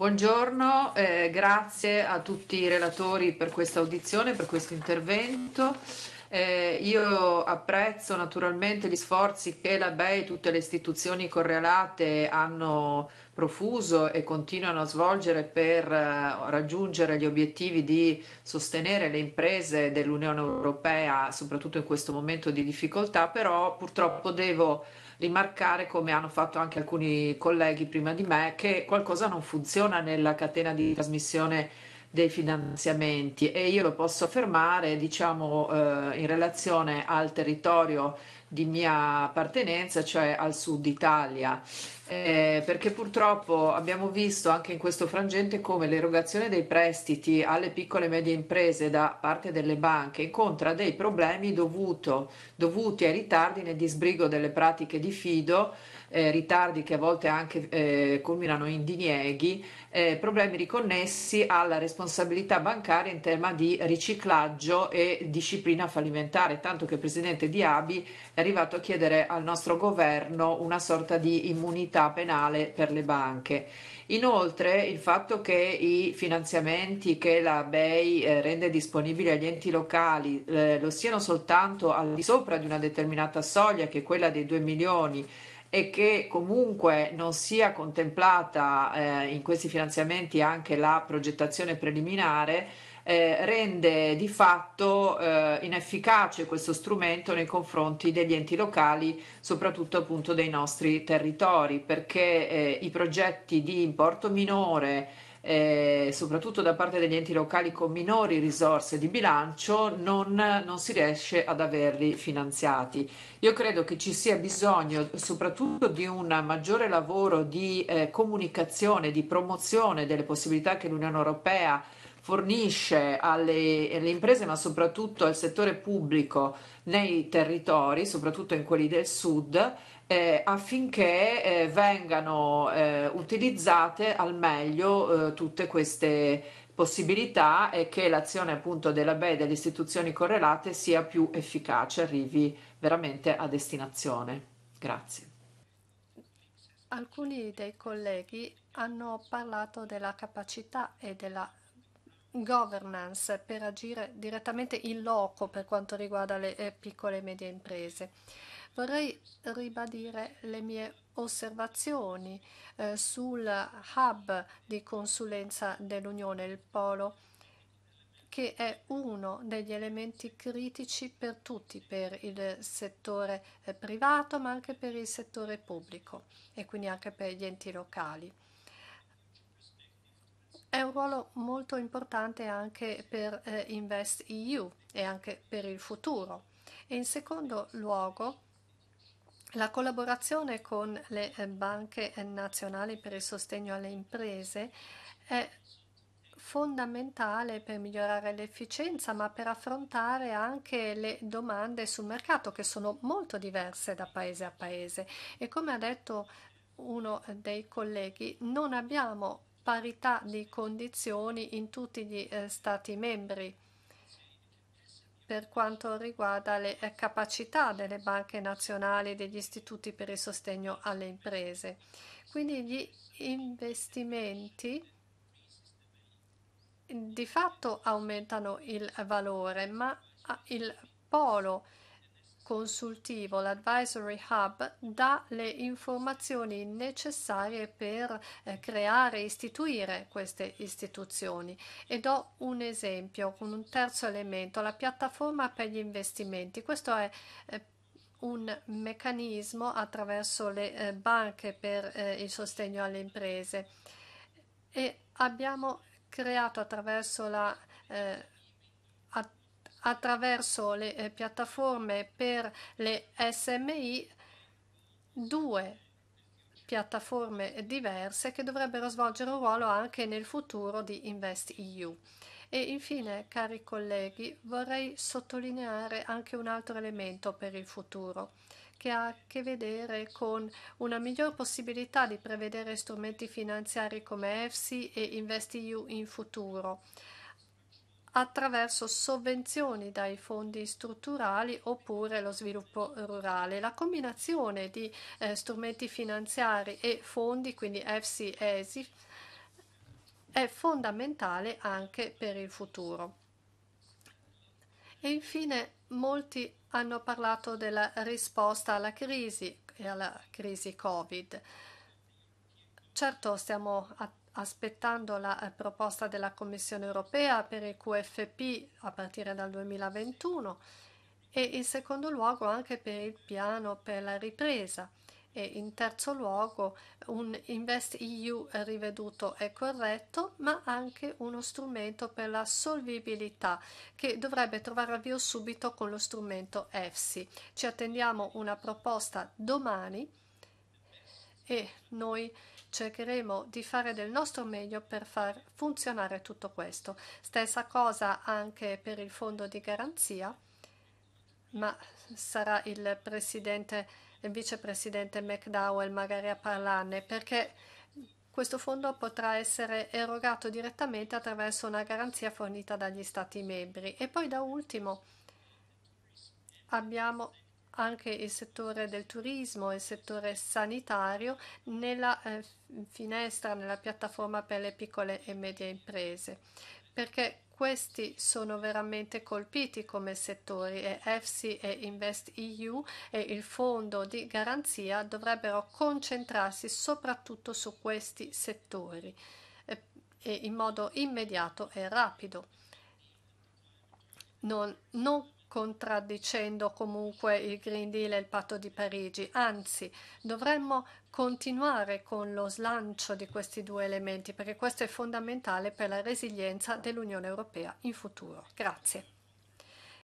Buongiorno, eh, grazie a tutti i relatori per questa audizione, per questo intervento. Eh, io apprezzo naturalmente gli sforzi che la BEI e tutte le istituzioni correlate hanno profuso e continuano a svolgere per eh, raggiungere gli obiettivi di sostenere le imprese dell'Unione Europea, soprattutto in questo momento di difficoltà, però purtroppo devo rimarcare, come hanno fatto anche alcuni colleghi prima di me, che qualcosa non funziona nella catena di trasmissione dei finanziamenti e io lo posso affermare diciamo, eh, in relazione al territorio di mia appartenenza, cioè al sud Italia, eh, perché purtroppo abbiamo visto anche in questo frangente come l'erogazione dei prestiti alle piccole e medie imprese da parte delle banche incontra dei problemi dovuto, dovuti ai ritardi nel disbrigo delle pratiche di fido eh, ritardi che a volte anche eh, culminano in dinieghi, eh, problemi riconnessi alla responsabilità bancaria in tema di riciclaggio e disciplina fallimentare, tanto che il presidente Di Abi è arrivato a chiedere al nostro governo una sorta di immunità penale per le banche. Inoltre il fatto che i finanziamenti che la BEI eh, rende disponibili agli enti locali eh, lo siano soltanto al di sopra di una determinata soglia, che è quella dei 2 milioni, e che comunque non sia contemplata eh, in questi finanziamenti anche la progettazione preliminare eh, rende di fatto eh, inefficace questo strumento nei confronti degli enti locali, soprattutto appunto dei nostri territori, perché eh, i progetti di importo minore eh, soprattutto da parte degli enti locali con minori risorse di bilancio, non, non si riesce ad averli finanziati. Io credo che ci sia bisogno soprattutto di un maggiore lavoro di eh, comunicazione, di promozione delle possibilità che l'Unione Europea fornisce alle, alle, imprese, ma soprattutto al settore pubblico nei territori, soprattutto in quelli del sud, eh, affinché eh, vengano eh, utilizzate al meglio eh, tutte queste possibilità e che l'azione appunto della BEI e delle istituzioni correlate sia più efficace, arrivi veramente a destinazione. Grazie. Alcuni dei colleghi hanno parlato della capacità e della governance per agire direttamente in loco per quanto riguarda le eh, piccole e medie imprese. Vorrei ribadire le mie osservazioni eh, sul hub di consulenza dell'Unione, il Polo, che è uno degli elementi critici per tutti, per il settore eh, privato ma anche per il settore pubblico e quindi anche per gli enti locali è un ruolo molto importante anche per eh, Invest e anche per il futuro. E in secondo luogo, la collaborazione con le eh, banche nazionali per il sostegno alle imprese è fondamentale per migliorare l'efficienza, ma per affrontare anche le domande sul mercato che sono molto diverse da paese a paese. E come ha detto uno dei colleghi, non abbiamo parità di condizioni in tutti gli eh, Stati membri per quanto riguarda le eh, capacità delle banche nazionali e degli istituti per il sostegno alle imprese. Quindi gli investimenti di fatto aumentano il valore, ma ah, il polo consultivo, l'Advisory Hub, dà le informazioni necessarie per eh, creare e istituire queste istituzioni. E do un esempio con un terzo elemento, la piattaforma per gli investimenti. Questo è eh, un meccanismo attraverso le eh, banche per eh, il sostegno alle imprese e abbiamo creato attraverso la eh, att attraverso le eh, piattaforme per le SMI due piattaforme diverse che dovrebbero svolgere un ruolo anche nel futuro di InvestEU. E infine, cari colleghi, vorrei sottolineare anche un altro elemento per il futuro che ha a che vedere con una miglior possibilità di prevedere strumenti finanziari come EFSI e InvestEU in futuro attraverso sovvenzioni dai fondi strutturali oppure lo sviluppo rurale. La combinazione di eh, strumenti finanziari e fondi, quindi EFSI e ESIF, è fondamentale anche per il futuro. E infine molti hanno parlato della risposta alla crisi e alla crisi Covid. Certo stiamo attenti aspettando la eh, proposta della Commissione europea per il QFP a partire dal 2021 e in secondo luogo anche per il piano per la ripresa e in terzo luogo un Invest EU riveduto è corretto, ma anche uno strumento per la solvibilità che dovrebbe trovare avvio subito con lo strumento EFSI. Ci attendiamo una proposta domani e noi cercheremo di fare del nostro meglio per far funzionare tutto questo. Stessa cosa anche per il fondo di garanzia, ma sarà il presidente il vicepresidente McDowell magari a parlarne perché questo fondo potrà essere erogato direttamente attraverso una garanzia fornita dagli Stati membri. E poi da ultimo abbiamo anche il settore del turismo e il settore sanitario nella eh, finestra, nella piattaforma per le piccole e medie imprese, perché questi sono veramente colpiti come settori e EFSI e InvestEU e il fondo di garanzia dovrebbero concentrarsi soprattutto su questi settori eh, e in modo immediato e rapido. non, non contraddicendo comunque il Green Deal e il patto di Parigi, anzi dovremmo continuare con lo slancio di questi due elementi perché questo è fondamentale per la resilienza dell'Unione Europea in futuro. Grazie.